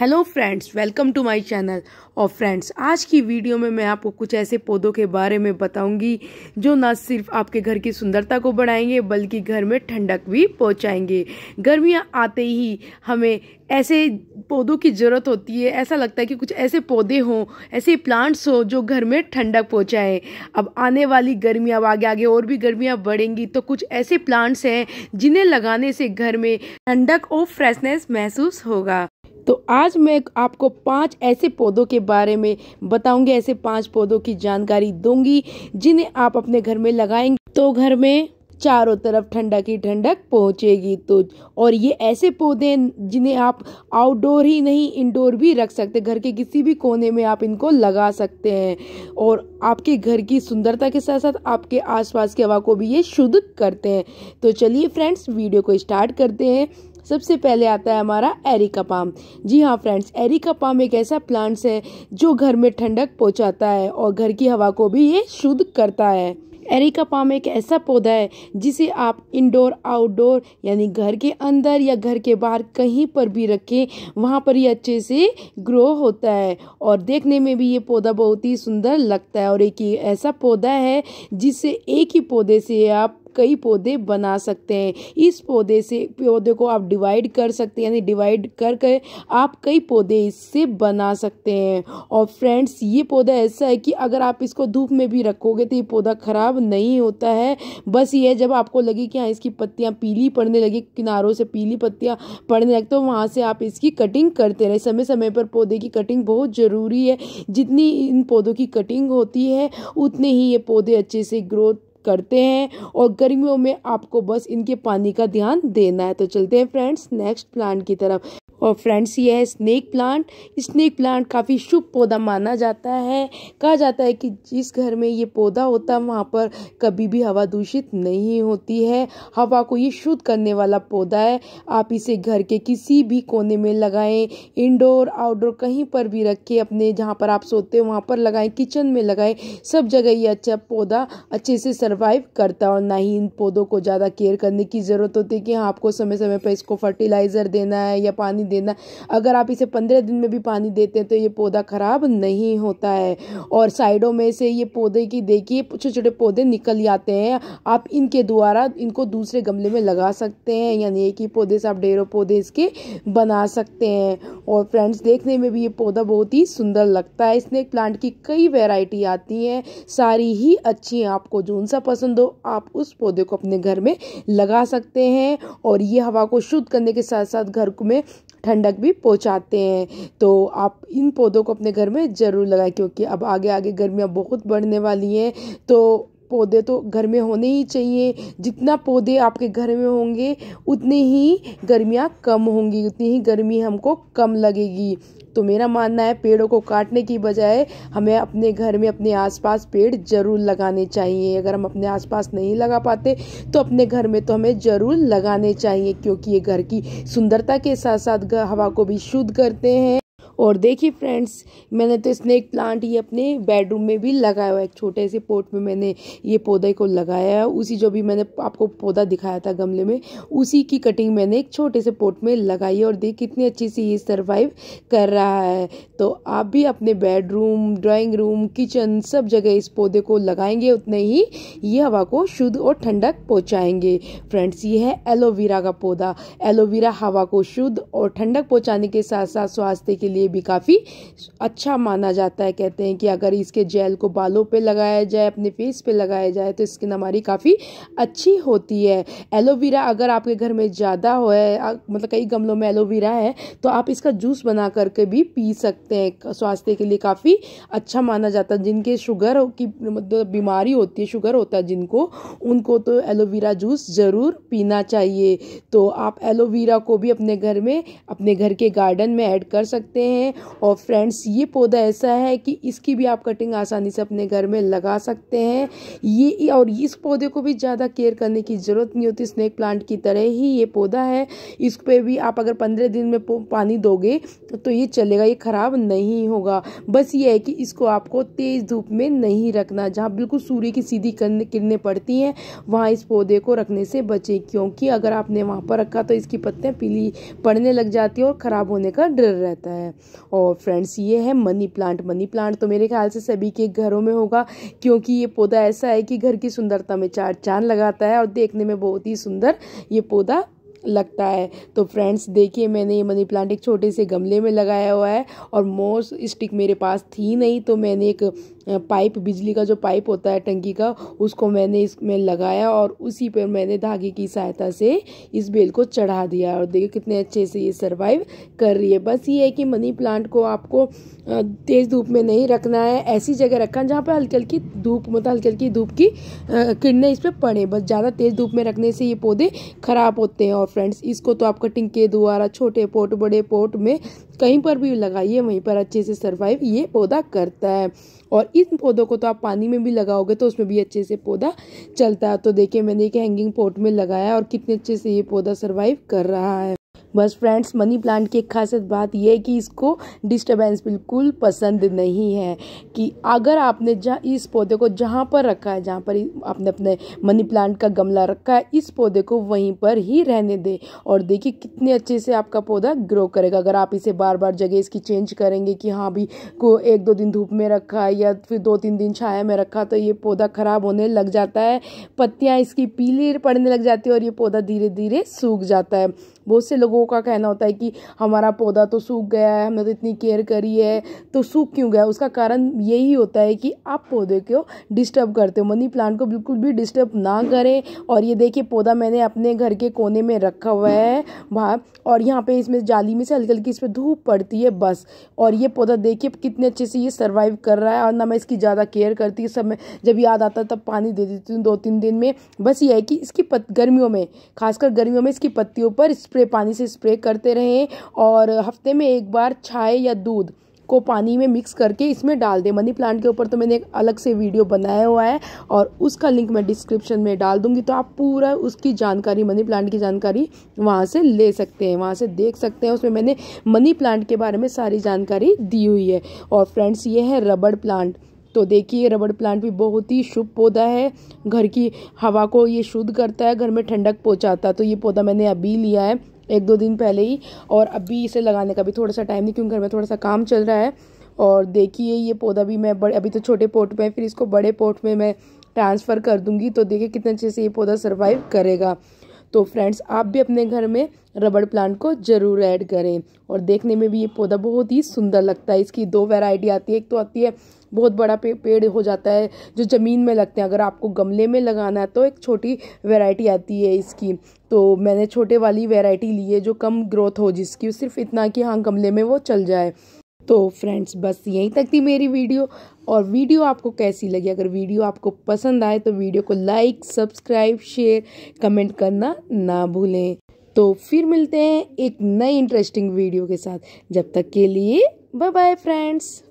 hello friends welcome to my channel और friends आज की वीडियो में मैं आपको कुछ ऐसे पौधों के बारे में बताऊंगी जो ना सिर्फ आपके घर की सुंदरता को बढ़ाएंगे बल्कि घर में ठंडक भी पहुंचाएंगे गर्मियां आते ही हमें ऐसे पौधों की ज़रूरत होती है ऐसा लगता है कि कुछ ऐसे पौधे हों ऐसे प्लांट्स हों जो घर में ठंडक पहुँचाएँ अब आने वाली गर्मियाँ आगे आगे और भी गर्मियाँ बढ़ेंगी तो कुछ ऐसे प्लांट्स हैं जिन्हें लगाने से घर में ठंडक और फ्रेशनेस महसूस होगा तो आज मैं आपको पांच ऐसे पौधों के बारे में बताऊंगी ऐसे पांच पौधों की जानकारी दूंगी जिन्हें आप अपने घर में लगाएंगे तो घर में चारों तरफ ठंडक ही ठंडक पहुंचेगी तो और ये ऐसे पौधे जिन्हें आप आउटडोर ही नहीं इंडोर भी रख सकते घर के किसी भी कोने में आप इनको लगा सकते हैं और आपके घर की सुंदरता के साथ साथ आपके आसपास की हवा को भी ये शुद्ध करते हैं तो चलिए फ्रेंड्स वीडियो को स्टार्ट करते हैं सबसे पहले आता है हमारा एरिका पाम जी हाँ फ्रेंड्स एरिका पाम एक ऐसा प्लांट्स है जो घर में ठंडक पहुँचाता है और घर की हवा को भी ये शुद्ध करता है एरिका पाम एक ऐसा पौधा है जिसे आप इंडोर आउटडोर यानी घर के अंदर या घर के बाहर कहीं पर भी रखें वहाँ पर ये अच्छे से ग्रो होता है और देखने में भी ये पौधा बहुत ही सुंदर लगता है और एक ही ऐसा पौधा है जिससे एक ही पौधे से आप कई पौधे बना सकते हैं इस पौधे से पौधे को आप डिवाइड कर सकते हैं यानी डिवाइड करके आप कई पौधे इससे बना सकते हैं और फ्रेंड्स ये पौधा ऐसा है कि अगर आप इसको धूप में भी रखोगे तो ये पौधा ख़राब नहीं होता है बस ये जब आपको लगे कि हाँ इसकी पत्तियाँ पीली पड़ने लगी किनारों से पीली पत्तियाँ पड़ने लगे तो वहाँ से आप इसकी कटिंग करते रहे समय समय पर पौधे की कटिंग बहुत ज़रूरी है जितनी इन पौधों की कटिंग होती है उतने ही ये पौधे अच्छे से ग्रोथ करते हैं और गर्मियों में आपको बस इनके पानी का ध्यान देना है तो चलते हैं फ्रेंड्स नेक्स्ट प्लांट की तरफ और फ्रेंड्स ये है स्नेक प्लांट स्नेक प्लांट काफ़ी शुभ पौधा माना जाता है कहा जाता है कि जिस घर में ये पौधा होता है वहाँ पर कभी भी हवा दूषित नहीं होती है हवा को ये शुद्ध करने वाला पौधा है आप इसे घर के किसी भी कोने में लगाएं इंडोर आउटडोर कहीं पर भी रखें अपने जहाँ पर आप सोते हो वहाँ पर लगाएं किचन में लगाएं सब जगह ये अच्छा पौधा अच्छे से सर्वाइव करता है और ना ही इन पौधों को ज़्यादा केयर करने की ज़रूरत होती है कि हाँ आपको समय समय पर इसको फर्टिलाइज़र देना है या पानी देना अगर आप इसे पंद्रह दिन में भी पानी देते हैं तो ये पौधा ख़राब नहीं होता है और साइडों में से ये पौधे की देखिए छोटे छोटे पौधे निकल जाते हैं आप इनके द्वारा इनको दूसरे गमले में लगा सकते हैं यानी एक ही पौधे से आप डेरो पौधे इसके बना सकते हैं और फ्रेंड्स देखने में भी ये पौधा बहुत ही सुंदर लगता है इसने प्लांट की कई वेराइटी आती हैं सारी ही अच्छी हैं आपको जो सा पसंद हो आप उस पौधे को अपने घर में लगा सकते हैं और ये हवा को शुद्ध करने के साथ साथ घर में ठंडक भी पहुंचाते हैं तो आप इन पौधों को अपने घर में ज़रूर लगाएं क्योंकि अब आगे आगे गर्मियाँ बहुत बढ़ने वाली हैं तो पौधे तो घर में होने ही चाहिए जितना पौधे आपके घर में होंगे उतनी ही गर्मियाँ कम होंगी उतनी ही गर्मी हमको कम लगेगी तो मेरा मानना है पेड़ों को काटने की बजाय हमें अपने घर में अपने आसपास पेड़ ज़रूर लगाने चाहिए अगर हम अपने आसपास नहीं लगा पाते तो अपने घर में तो हमें ज़रूर लगाने चाहिए क्योंकि ये घर की सुंदरता के साथ साथ हवा को भी शुद्ध करते हैं और देखिए फ्रेंड्स मैंने तो स्नेक प्लांट ये अपने बेडरूम में भी लगाया हुआ है एक छोटे से पोट में मैंने ये पौधे को लगाया है उसी जो भी मैंने आपको पौधा दिखाया था गमले में उसी की कटिंग मैंने एक छोटे से पोट में लगाई है और देख कितनी अच्छी सी ये सर्वाइव कर रहा है तो आप भी अपने बेडरूम ड्राइंग रूम किचन सब जगह इस पौधे को लगाएंगे उतने ही ये हवा को शुद्ध और ठंडक पहुँचाएंगे फ्रेंड्स ये है एलोवेरा का पौधा एलोवेरा हवा को शुद्ध और ठंडक पहुँचाने के साथ साथ स्वास्थ्य के लिए लिए भी काफ़ी अच्छा माना जाता है कहते हैं कि अगर इसके जेल को बालों पे लगाया जाए अपने फेस पे लगाया जाए तो स्किन हमारी काफ़ी अच्छी होती है एलोवेरा अगर आपके घर में ज़्यादा हो है मतलब कई गमलों में एलोवेरा है तो आप इसका जूस बना करके भी पी सकते हैं स्वास्थ्य के लिए काफ़ी अच्छा माना जाता है जिनके शुगर की मतलब बीमारी होती है शुगर होता है जिनको उनको तो एलोवेरा जूस ज़रूर पीना चाहिए तो आप एलोवेरा को भी अपने घर में अपने घर के गार्डन में ऐड कर सकते हैं हैं और फ्रेंड्स ये पौधा ऐसा है कि इसकी भी आप कटिंग आसानी से अपने घर में लगा सकते हैं ये और इस पौधे को भी ज़्यादा केयर करने की ज़रूरत नहीं होती स्नेक प्लांट की तरह ही ये पौधा है इस पर भी आप अगर पंद्रह दिन में पानी दोगे तो ये चलेगा ये ख़राब नहीं होगा बस ये है कि इसको आपको तेज़ धूप में नहीं रखना जहाँ बिल्कुल सूर्य की सीधी किरने पड़ती हैं वहाँ इस पौधे को रखने से बचें क्योंकि अगर आपने वहाँ पर रखा तो इसकी पत्तियाँ पीली पड़ने लग जाती है और ख़राब होने का डर रहता है और फ्रेंड्स ये है मनी प्लांट मनी प्लांट तो मेरे ख्याल से सभी के घरों में होगा क्योंकि ये पौधा ऐसा है कि घर की सुंदरता में चार चांद लगाता है और देखने में बहुत ही सुंदर ये पौधा लगता है तो फ्रेंड्स देखिए मैंने ये मनी प्लांट एक छोटे से गमले में लगाया हुआ है और मोस्ट स्टिक मेरे पास थी नहीं तो मैंने एक पाइप बिजली का जो पाइप होता है टंकी का उसको मैंने इसमें लगाया और उसी पर मैंने धागे की सहायता से इस बेल को चढ़ा दिया और देखिए कितने अच्छे से ये सर्वाइव कर रही है बस ये है कि मनी प्लांट को आपको तेज़ धूप में नहीं रखना है ऐसी जगह रखना जहाँ पर हल्की हल्की धूप मतलब हल्की हल्की धूप की किरणें इस पर पड़े बस ज़्यादा तेज़ धूप में रखने से ये पौधे ख़राब होते हैं और फ्रेंड्स इसको तो आप कटिंग के द्वारा छोटे पोट बड़े पोट में कहीं पर भी लगाइए वहीं पर अच्छे से सर्वाइव ये पौधा करता है और इन पौधों को तो आप पानी में भी लगाओगे तो उसमें भी अच्छे से पौधा चलता है तो देखिए मैंने एक हैंगिंग पोर्ट में लगाया और कितने अच्छे से ये पौधा सर्वाइव कर रहा है बस फ्रेंड्स मनी प्लांट की एक खासियत बात यह है कि इसको डिस्टर्बेंस बिल्कुल पसंद नहीं है कि अगर आपने जहाँ इस पौधे को जहाँ पर रखा है जहाँ पर आपने अपने मनी प्लांट का गमला रखा है इस पौधे को वहीं पर ही रहने दें और देखिए कितने अच्छे से आपका पौधा ग्रो करेगा अगर आप इसे बार बार जगह इसकी चेंज करेंगे कि हाँ भी को एक दो दिन धूप में रखा या फिर दो तीन दिन छाया में रखा तो ये पौधा ख़राब होने लग जाता है पत्तियाँ इसकी पीली पड़ने लग जाती है और ये पौधा धीरे धीरे सूख जाता है बहुत से लोगों का कहना होता है कि हमारा पौधा तो सूख गया है हमने तो इतनी केयर करी है तो सूख क्यों गया उसका कारण यही होता है कि आप पौधे को डिस्टर्ब करते हो मनी प्लांट को बिल्कुल भी डिस्टर्ब ना करें और ये देखिए पौधा मैंने अपने घर के कोने में रखा हुआ है बाहर और यहाँ पे इसमें जाली में से हल्की हल्की इस पर धूप पड़ती है बस और ये पौधा देखिए कितने अच्छे से ये सर्वाइव कर रहा है और ना मैं इसकी ज़्यादा केयर करती सब मैं जब याद आता तब पानी दे देती हूँ दो तीन दिन में बस ये है कि इसकी पत गर्मियों में खासकर गर्मियों में इसकी पत्तियों पर स्प्रे स्प्रे पानी से स्प्रे करते रहें और हफ्ते में एक बार छाए या दूध को पानी में मिक्स करके इसमें डाल दें मनी प्लांट के ऊपर तो मैंने एक अलग से वीडियो बनाया हुआ है और उसका लिंक मैं डिस्क्रिप्शन में डाल दूंगी तो आप पूरा उसकी जानकारी मनी प्लांट की जानकारी वहाँ से ले सकते हैं वहाँ से देख सकते हैं उसमें मैंने मनी प्लांट के बारे में सारी जानकारी दी हुई है और फ्रेंड्स ये है रबड़ प्लांट तो देखिए रबड़ प्लांट भी बहुत ही शुभ पौधा है घर की हवा को ये शुद्ध करता है घर में ठंडक पहुँचाता है तो ये पौधा मैंने अभी लिया है एक दो दिन पहले ही और अभी इसे लगाने का भी थोड़ा सा टाइम नहीं क्योंकि घर में थोड़ा सा काम चल रहा है और देखिए ये पौधा भी मैं बड़े अभी तो छोटे पोट में फिर इसको बड़े पोट में मैं ट्रांसफ़र कर दूंगी तो देखिए कितने अच्छे से ये पौधा सर्वाइव करेगा तो फ्रेंड्स आप भी अपने घर में रबड़ प्लांट को ज़रूर ऐड करें और देखने में भी ये पौधा बहुत ही सुंदर लगता है इसकी दो वेराइटी आती है एक तो आती है बहुत बड़ा पे, पेड़ हो जाता है जो ज़मीन में लगते हैं अगर आपको गमले में लगाना है तो एक छोटी वेराइटी आती है इसकी तो मैंने छोटे वाली वेराइटी ली है जो कम ग्रोथ हो जिसकी सिर्फ इतना कि हाँ गमले में वो चल जाए तो फ्रेंड्स बस यहीं तक थी मेरी वीडियो और वीडियो आपको कैसी लगी अगर वीडियो आपको पसंद आए तो वीडियो को लाइक सब्सक्राइब शेयर कमेंट करना ना भूलें तो फिर मिलते हैं एक नई इंटरेस्टिंग वीडियो के साथ जब तक के लिए बाय बाय फ्रेंड्स